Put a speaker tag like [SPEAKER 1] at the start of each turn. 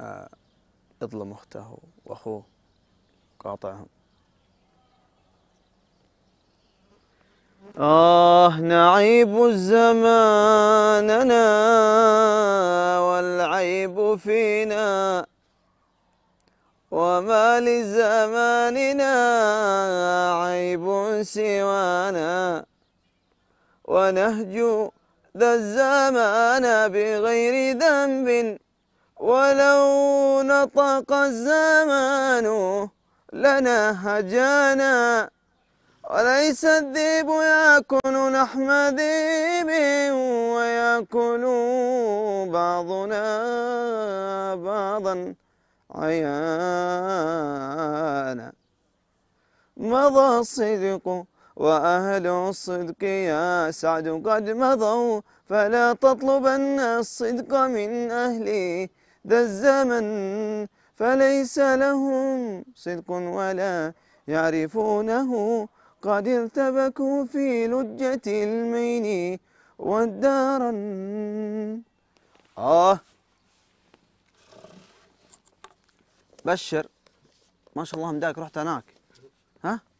[SPEAKER 1] آه، اظلم أخته وأخوه قاطعهم آه نعيب الزماننا والعيب فينا وما لزماننا عيب سوانا ونهجو ذا الزمان بغير ذنب ولو نطق الزمان لنا هجانا وليس الذئب يأكل لحم ذئب ويأكل بعضنا بعضا عيانا مضى الصدق وأهل الصدق يا سعد قد مضوا فلا تطلبن الصدق من أهلي ذا الزمن فليس لهم صدق ولا يعرفونه قد ارتبكوا في لجة المين والدارا آه بشر ما شاء الله مداك رحت هناك ها